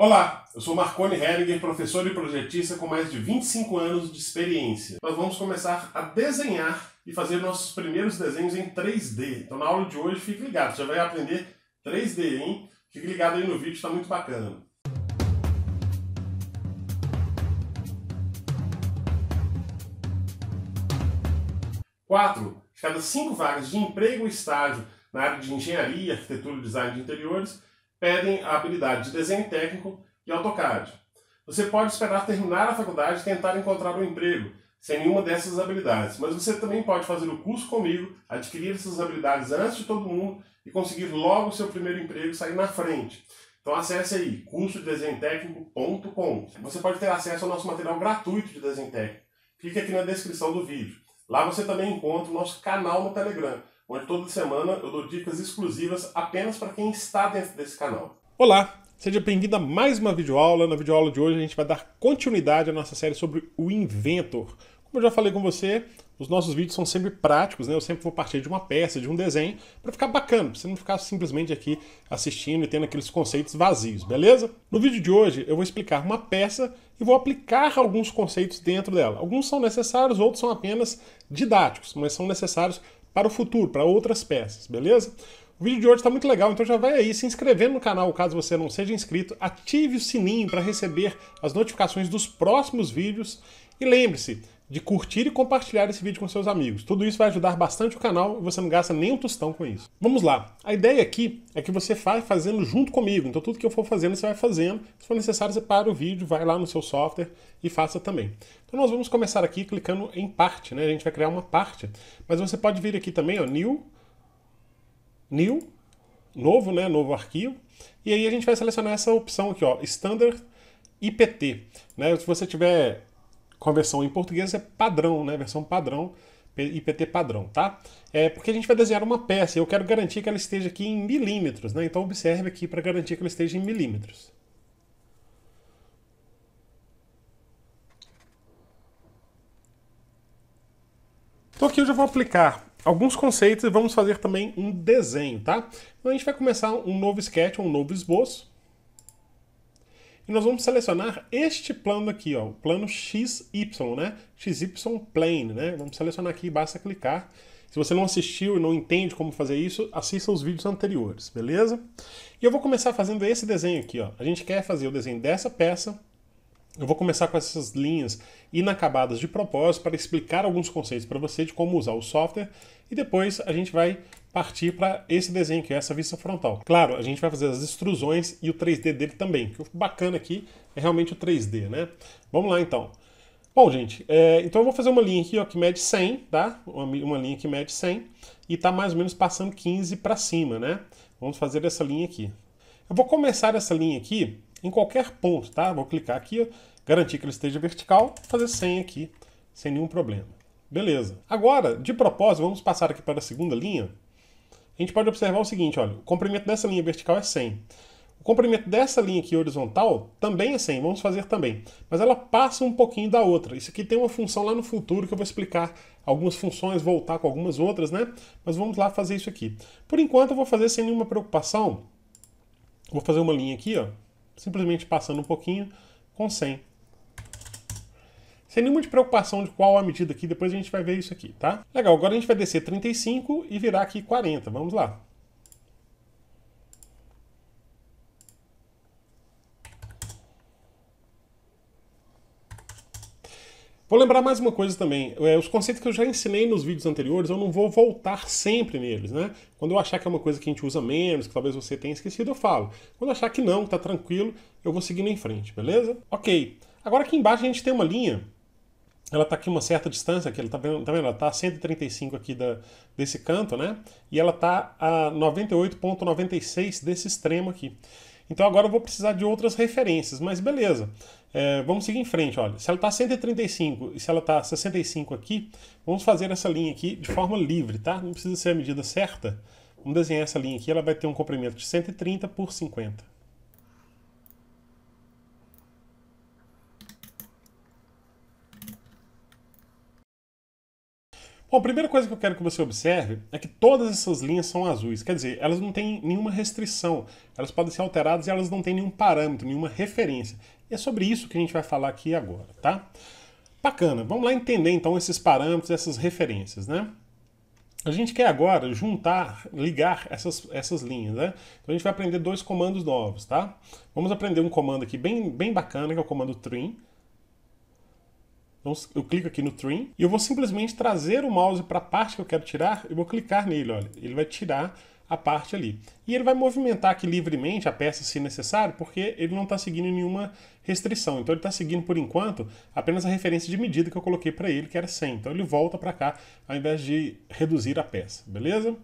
Olá, eu sou Marcone Heringer, professor e projetista com mais de 25 anos de experiência. Nós vamos começar a desenhar e fazer nossos primeiros desenhos em 3D. Então na aula de hoje fique ligado, você vai aprender 3D, hein? Fique ligado aí no vídeo, está muito bacana. Quatro, de cada cinco vagas de emprego ou estágio na área de engenharia, arquitetura e design de interiores pedem a habilidade de desenho técnico e AutoCAD. Você pode esperar terminar a faculdade e tentar encontrar um emprego sem nenhuma dessas habilidades, mas você também pode fazer o curso comigo, adquirir essas habilidades antes de todo mundo e conseguir logo o seu primeiro emprego e sair na frente. Então acesse aí cursodesenhotecnico.com. Você pode ter acesso ao nosso material gratuito de desenho técnico. Clique aqui na descrição do vídeo. Lá você também encontra o nosso canal no Telegram onde toda semana eu dou dicas exclusivas apenas para quem está dentro desse canal. Olá, seja bem-vindo a mais uma videoaula. Na videoaula de hoje a gente vai dar continuidade à nossa série sobre o Inventor. Como eu já falei com você, os nossos vídeos são sempre práticos, né? Eu sempre vou partir de uma peça, de um desenho, para ficar bacana, para você não ficar simplesmente aqui assistindo e tendo aqueles conceitos vazios, beleza? No vídeo de hoje eu vou explicar uma peça e vou aplicar alguns conceitos dentro dela. Alguns são necessários, outros são apenas didáticos, mas são necessários para o futuro, para outras peças, beleza? O vídeo de hoje está muito legal, então já vai aí se inscrevendo no canal caso você não seja inscrito, ative o sininho para receber as notificações dos próximos vídeos e lembre-se, de curtir e compartilhar esse vídeo com seus amigos. Tudo isso vai ajudar bastante o canal e você não gasta nem um tostão com isso. Vamos lá. A ideia aqui é que você vai fazendo junto comigo. Então tudo que eu for fazendo, você vai fazendo. Se for necessário, você para o vídeo, vai lá no seu software e faça também. Então nós vamos começar aqui clicando em parte, né? A gente vai criar uma parte. Mas você pode vir aqui também, ó, new, new, novo, né? Novo arquivo. E aí a gente vai selecionar essa opção aqui, ó, standard IPT. Né? Se você tiver com a versão em português é padrão, né? Versão padrão, IPT padrão, tá? É porque a gente vai desenhar uma peça e eu quero garantir que ela esteja aqui em milímetros, né? Então observe aqui para garantir que ela esteja em milímetros. Então aqui eu já vou aplicar alguns conceitos e vamos fazer também um desenho, tá? Então a gente vai começar um novo sketch, um novo esboço. E nós vamos selecionar este plano aqui, ó, o plano XY, né? XY plane, né? Vamos selecionar aqui, basta clicar. Se você não assistiu e não entende como fazer isso, assista os vídeos anteriores, beleza? E eu vou começar fazendo esse desenho aqui, ó. A gente quer fazer o desenho dessa peça eu vou começar com essas linhas inacabadas de propósito para explicar alguns conceitos para você de como usar o software e depois a gente vai partir para esse desenho que é essa vista frontal. Claro, a gente vai fazer as extrusões e o 3D dele também, que o bacana aqui é realmente o 3D, né? Vamos lá então. Bom, gente, é, então eu vou fazer uma linha aqui ó, que mede 100, tá? Uma, uma linha que mede 100 e está mais ou menos passando 15 para cima, né? Vamos fazer essa linha aqui. Eu vou começar essa linha aqui em qualquer ponto, tá? Vou clicar aqui, garantir que ele esteja vertical, fazer 100 aqui, sem nenhum problema. Beleza. Agora, de propósito, vamos passar aqui para a segunda linha. A gente pode observar o seguinte, olha, o comprimento dessa linha vertical é 100. O comprimento dessa linha aqui horizontal também é 100, vamos fazer também. Mas ela passa um pouquinho da outra. Isso aqui tem uma função lá no futuro que eu vou explicar algumas funções, voltar com algumas outras, né? Mas vamos lá fazer isso aqui. Por enquanto eu vou fazer sem nenhuma preocupação. Vou fazer uma linha aqui, ó, simplesmente passando um pouquinho com 100. Sem nenhuma preocupação de qual a medida aqui, depois a gente vai ver isso aqui, tá? Legal, agora a gente vai descer 35 e virar aqui 40, vamos lá. Vou lembrar mais uma coisa também. É, os conceitos que eu já ensinei nos vídeos anteriores, eu não vou voltar sempre neles, né? Quando eu achar que é uma coisa que a gente usa menos, que talvez você tenha esquecido, eu falo. Quando eu achar que não, que tá tranquilo, eu vou seguindo em frente, beleza? Ok. Agora aqui embaixo a gente tem uma linha. Ela está aqui uma certa distância, aqui, ela tá vendo, tá vendo? Ela tá a 135 aqui da, desse canto, né? E ela está a 98.96 desse extremo aqui. Então agora eu vou precisar de outras referências, mas beleza. É, vamos seguir em frente, olha. Se ela está 135 e se ela está 65 aqui, vamos fazer essa linha aqui de forma livre, tá? Não precisa ser a medida certa. Vamos desenhar essa linha aqui, ela vai ter um comprimento de 130 por 50. Bom, a primeira coisa que eu quero que você observe é que todas essas linhas são azuis, quer dizer, elas não têm nenhuma restrição, elas podem ser alteradas e elas não têm nenhum parâmetro, nenhuma referência. E é sobre isso que a gente vai falar aqui agora, tá? Bacana, vamos lá entender então esses parâmetros, essas referências, né? A gente quer agora juntar, ligar essas, essas linhas, né? Então a gente vai aprender dois comandos novos, tá? Vamos aprender um comando aqui bem, bem bacana, que é o comando trim, então eu clico aqui no Trim e eu vou simplesmente trazer o mouse para a parte que eu quero tirar e vou clicar nele, olha. Ele vai tirar a parte ali. E ele vai movimentar aqui livremente a peça se necessário, porque ele não está seguindo nenhuma restrição. Então ele está seguindo, por enquanto, apenas a referência de medida que eu coloquei para ele, que era 100. Então ele volta para cá, ao invés de reduzir a peça, beleza?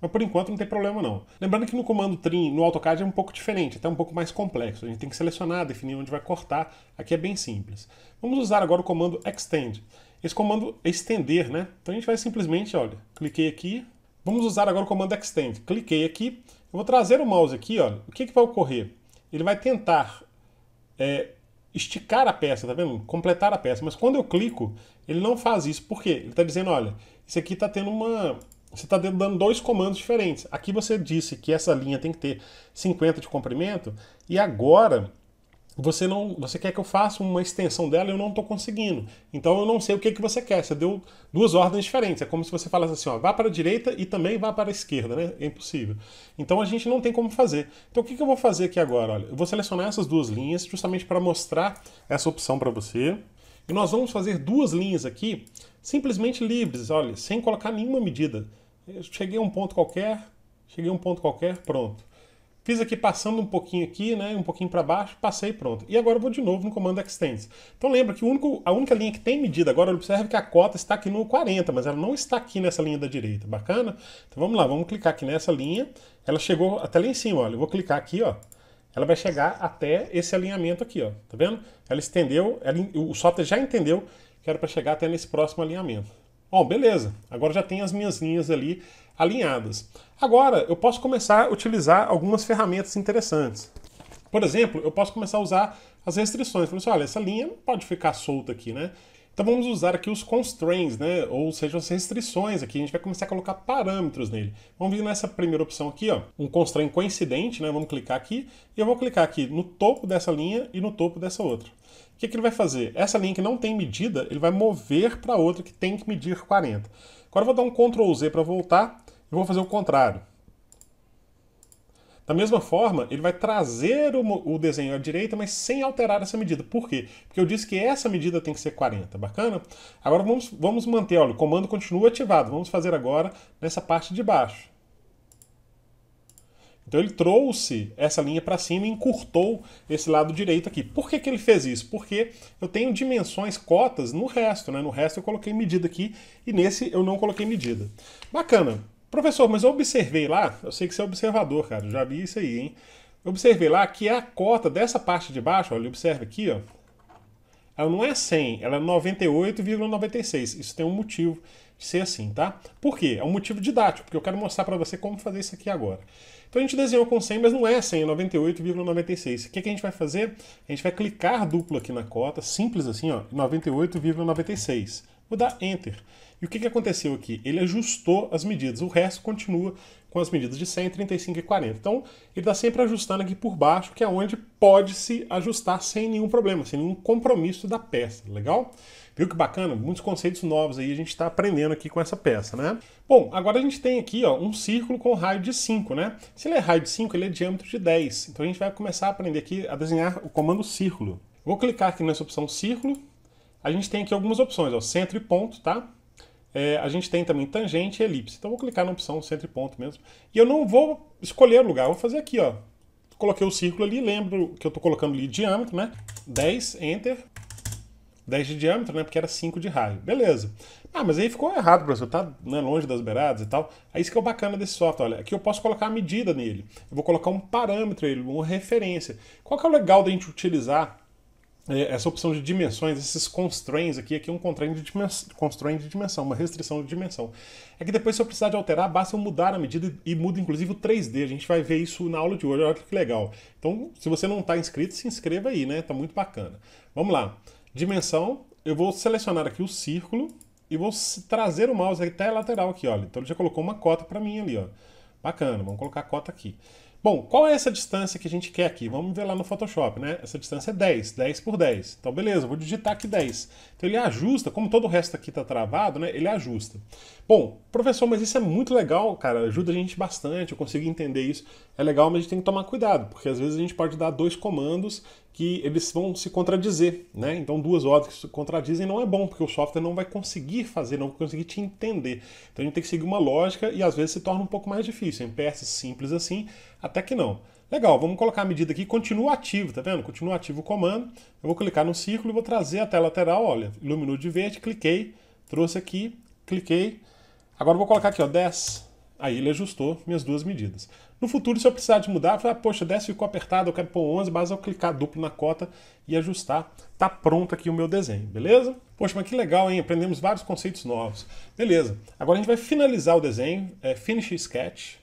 Mas por enquanto não tem problema não. Lembrando que no comando trim, no AutoCAD é um pouco diferente, até um pouco mais complexo. A gente tem que selecionar, definir onde vai cortar. Aqui é bem simples. Vamos usar agora o comando extend. Esse comando é estender, né? Então a gente vai simplesmente, olha, cliquei aqui. Vamos usar agora o comando extend. Cliquei aqui. Eu vou trazer o mouse aqui, olha. O que, que vai ocorrer? Ele vai tentar é, esticar a peça, tá vendo? Completar a peça. Mas quando eu clico, ele não faz isso. Por quê? Ele está dizendo, olha, isso aqui está tendo uma você está dando dois comandos diferentes. Aqui você disse que essa linha tem que ter 50 de comprimento e agora você não, você quer que eu faça uma extensão dela e eu não estou conseguindo. Então eu não sei o que, que você quer. Você deu duas ordens diferentes. É como se você falasse assim, ó, vá para a direita e também vá para a esquerda, né? É impossível. Então a gente não tem como fazer. Então o que, que eu vou fazer aqui agora? Olha, eu vou selecionar essas duas linhas justamente para mostrar essa opção para você. E nós vamos fazer duas linhas aqui simplesmente livres, olha, sem colocar nenhuma medida. Eu cheguei a um ponto qualquer, cheguei a um ponto qualquer, pronto. Fiz aqui passando um pouquinho aqui, né, um pouquinho para baixo, passei pronto. E agora eu vou de novo no comando extends. Então lembra que único, a única linha que tem medida agora, observe que a cota está aqui no 40, mas ela não está aqui nessa linha da direita, bacana? Então vamos lá, vamos clicar aqui nessa linha. Ela chegou até lá em cima, olha, eu vou clicar aqui, ó. Ela vai chegar até esse alinhamento aqui, ó, tá vendo? Ela estendeu, ela, o software já entendeu que era para chegar até nesse próximo alinhamento. Bom, beleza. Agora já tem as minhas linhas ali alinhadas. Agora eu posso começar a utilizar algumas ferramentas interessantes. Por exemplo, eu posso começar a usar as restrições. Falei assim, olha, essa linha não pode ficar solta aqui, né? Então vamos usar aqui os constraints, né? Ou seja, as restrições aqui. A gente vai começar a colocar parâmetros nele. Vamos vir nessa primeira opção aqui, ó. Um constraint coincidente, né? Vamos clicar aqui. E eu vou clicar aqui no topo dessa linha e no topo dessa outra. O que, que ele vai fazer? Essa linha que não tem medida, ele vai mover para outra que tem que medir 40. Agora eu vou dar um Ctrl Z para voltar e vou fazer o contrário. Da mesma forma, ele vai trazer o, o, desenho à direita, mas sem alterar essa medida. Por quê? Porque eu disse que essa medida tem que ser 40. Bacana? Agora vamos, vamos manter, olha, o comando continua ativado. Vamos fazer agora nessa parte de baixo. Então ele trouxe essa linha para cima e encurtou esse lado direito aqui. Por que, que ele fez isso? Porque eu tenho dimensões, cotas no resto, né? No resto eu coloquei medida aqui e nesse eu não coloquei medida. Bacana. Professor, mas eu observei lá, eu sei que você é observador, cara, já vi isso aí, hein? Eu observei lá que a cota dessa parte de baixo, olha, observa aqui, ó. Ela não é 100, ela é 98,96. Isso tem um motivo de ser assim, tá? Por quê? É um motivo didático, porque eu quero mostrar para você como fazer isso aqui agora. Então a gente desenhou com 100, mas não é 100, é 98,96. O que, é que a gente vai fazer? A gente vai clicar duplo aqui na cota, simples assim, ó, 98,96. Vou dar Enter. E o que, que aconteceu aqui? Ele ajustou as medidas, o resto continua com as medidas de 100, 35 e 40. Então, ele está sempre ajustando aqui por baixo, que é onde pode se ajustar sem nenhum problema, sem nenhum compromisso da peça, legal? Viu que bacana? Muitos conceitos novos aí a gente está aprendendo aqui com essa peça, né? Bom, agora a gente tem aqui ó, um círculo com raio de 5, né? Se ele é raio de 5, ele é diâmetro de 10. Então a gente vai começar a aprender aqui a desenhar o comando círculo. Vou clicar aqui nessa opção círculo. A gente tem aqui algumas opções, ó, centro e ponto, tá? É, a gente tem também tangente e elipse. Então vou clicar na opção centro e ponto mesmo. E eu não vou escolher o lugar, vou fazer aqui, ó. Coloquei o círculo ali, lembro que eu estou colocando ali diâmetro, né? 10, Enter. 10 de diâmetro, né? Porque era 5 de raio. Beleza. Ah, mas aí ficou errado, professor. Tá né, longe das beiradas e tal. Aí é isso que é o bacana desse software. Olha, aqui eu posso colocar a medida nele. Eu vou colocar um parâmetro, ele, uma referência. Qual que é o legal da gente utilizar é, essa opção de dimensões, esses constraints aqui, aqui é um constraint de, dimensão, constraint de dimensão, uma restrição de dimensão. É que depois, se eu precisar de alterar, basta eu mudar a medida e muda inclusive o 3D. A gente vai ver isso na aula de hoje, olha que legal. Então, se você não está inscrito, se inscreva aí, né? Tá muito bacana. Vamos lá dimensão, eu vou selecionar aqui o círculo e vou trazer o mouse até a lateral aqui, olha. Então ele já colocou uma cota para mim ali, ó. Bacana, vamos colocar a cota aqui. Bom, qual é essa distância que a gente quer aqui? Vamos ver lá no Photoshop, né? Essa distância é 10, 10 por 10. Então, beleza, vou digitar aqui 10. Então, ele ajusta, como todo o resto aqui está travado, né? Ele ajusta. Bom, professor, mas isso é muito legal, cara, ajuda a gente bastante, eu consigo entender isso. É legal, mas a gente tem que tomar cuidado, porque às vezes a gente pode dar dois comandos que eles vão se contradizer, né? Então duas ordens que se contradizem não é bom, porque o software não vai conseguir fazer, não vai conseguir te entender. Então a gente tem que seguir uma lógica e às vezes se torna um pouco mais difícil. Em peças simples assim, até que não. Legal, vamos colocar a medida aqui, continua ativo, tá vendo? Continua ativo o comando. Eu vou clicar no círculo e vou trazer até a lateral, olha, iluminou de verde, cliquei, trouxe aqui, cliquei. Agora eu vou colocar aqui, ó, 10. Aí ele ajustou minhas duas medidas. No futuro, se eu precisar de mudar, falar, ah, poxa, 10 ficou apertado, eu quero pôr 11, basta eu clicar duplo na cota e ajustar. Tá pronto aqui o meu desenho, beleza? Poxa, mas que legal, hein? Aprendemos vários conceitos novos. Beleza. Agora a gente vai finalizar o desenho, é, Finish Sketch.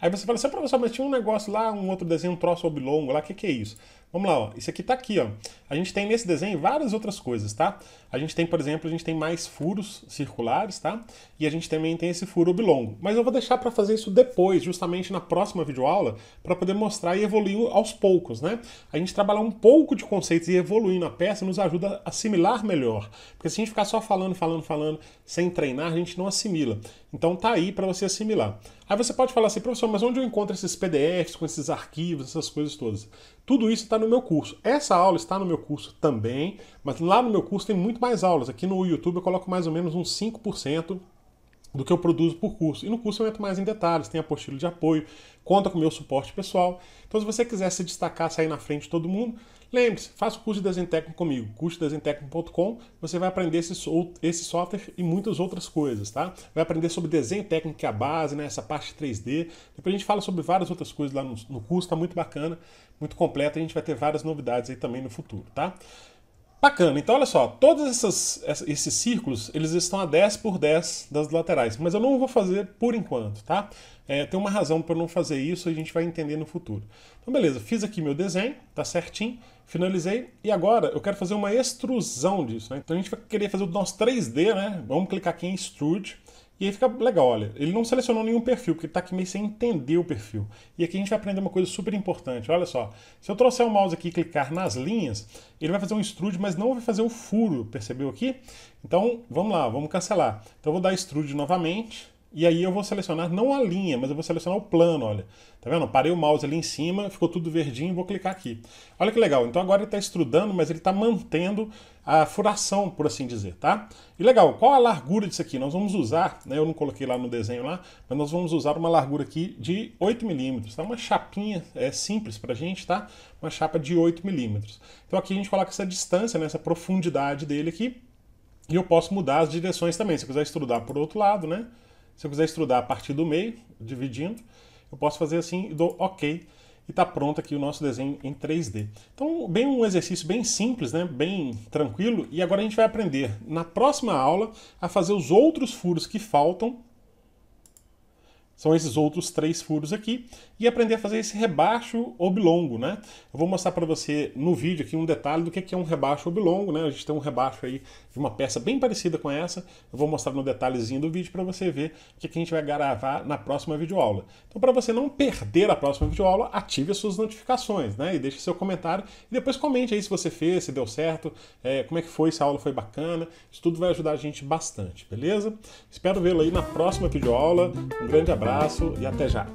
Aí você fala assim, ah, professor, mas tinha um negócio lá, um outro desenho, um troço oblongo lá, o que, que é isso? Vamos lá, ó. Isso aqui tá aqui, ó. A gente tem nesse desenho várias outras coisas, tá? A gente tem, por exemplo, a gente tem mais furos circulares, tá? E a gente também tem esse furo oblongo. Mas eu vou deixar para fazer isso depois, justamente na próxima videoaula, para poder mostrar e evoluir aos poucos, né? A gente trabalhar um pouco de conceitos e evoluir na peça nos ajuda a assimilar melhor. Porque se a gente ficar só falando, falando, falando, sem treinar, a gente não assimila. Então tá aí para você assimilar. Aí você pode falar assim, professor, mas onde eu encontro esses PDFs com esses arquivos, essas coisas todas? Tudo isso está no meu curso. Essa aula está no meu curso também, mas lá no meu curso tem muito mais aulas. Aqui no YouTube eu coloco mais ou menos uns 5% do que eu produzo por curso. E no curso eu entro mais em detalhes, tem apostilo de apoio, conta com o meu suporte pessoal. Então, se você quiser se destacar, sair na frente de todo mundo, lembre-se, faça o curso de desenho técnico comigo, cursodesenhotecnico.com. Você vai aprender esse, esse software e muitas outras coisas, tá? Vai aprender sobre desenho técnico, que é a base, né? essa parte 3D. Depois a gente fala sobre várias outras coisas lá no, no curso, tá muito bacana muito completa. A gente vai ter várias novidades aí também no futuro, tá? Bacana. Então, olha só, todos essas, esses círculos, eles estão a 10 por 10 das laterais, mas eu não vou fazer por enquanto, tá? É, tem uma razão para não fazer isso, a gente vai entender no futuro. Então, beleza, fiz aqui meu desenho, tá certinho, finalizei, e agora eu quero fazer uma extrusão disso, né? Então a gente vai querer fazer o nosso 3D, né? Vamos clicar aqui em Extrude, e aí fica legal, olha, ele não selecionou nenhum perfil, porque tá está aqui meio sem entender o perfil. E aqui a gente vai aprender uma coisa super importante, olha só. Se eu trouxer o mouse aqui e clicar nas linhas, ele vai fazer um extrude, mas não vai fazer o furo, percebeu aqui? Então, vamos lá, vamos cancelar. Então eu vou dar extrude novamente, e aí eu vou selecionar não a linha, mas eu vou selecionar o plano, olha. Tá vendo? Parei o mouse ali em cima, ficou tudo verdinho, vou clicar aqui. Olha que legal. Então agora ele está extrudando, mas ele está mantendo a furação, por assim dizer, tá? E legal, qual a largura disso aqui? Nós vamos usar, né, eu não coloquei lá no desenho lá, mas nós vamos usar uma largura aqui de 8 milímetros, tá? Uma chapinha é, simples pra gente, tá? Uma chapa de 8 milímetros. Então aqui a gente coloca essa distância, né, essa profundidade dele aqui, e eu posso mudar as direções também. Se eu quiser extrudar por outro lado, né? Se eu quiser extrudar a partir do meio, dividindo, eu posso fazer assim e dou OK. E está pronto aqui o nosso desenho em 3D. Então, bem um exercício bem simples, né? bem tranquilo. E agora a gente vai aprender, na próxima aula, a fazer os outros furos que faltam são esses outros três furos aqui e aprender a fazer esse rebaixo oblongo, né? Eu vou mostrar para você no vídeo aqui um detalhe do que é um rebaixo oblongo, né? A gente tem um rebaixo aí de uma peça bem parecida com essa. Eu vou mostrar no detalhezinho do vídeo para você ver o que a gente vai gravar na próxima videoaula. Então, para você não perder a próxima videoaula, ative as suas notificações, né? E deixe seu comentário e depois comente aí se você fez, se deu certo, é, como é que foi, se a aula foi bacana. Isso tudo vai ajudar a gente bastante, beleza? Espero vê-lo aí na próxima videoaula. Um grande abraço abraço e até já!